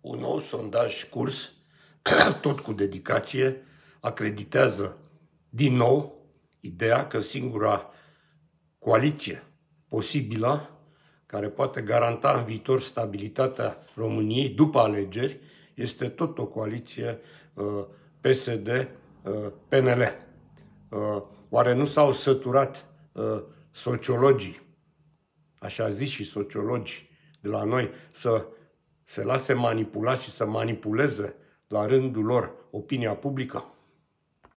Un nou sondaj curs, tot cu dedicație, acreditează din nou ideea că singura coaliție posibilă care poate garanta în viitor stabilitatea României după alegeri este tot o coaliție uh, PSD-PNL. Uh, uh, oare nu s-au săturat sociologii, așa zis și sociologii de la noi, să se lase manipulați și să manipuleze la rândul lor opinia publică?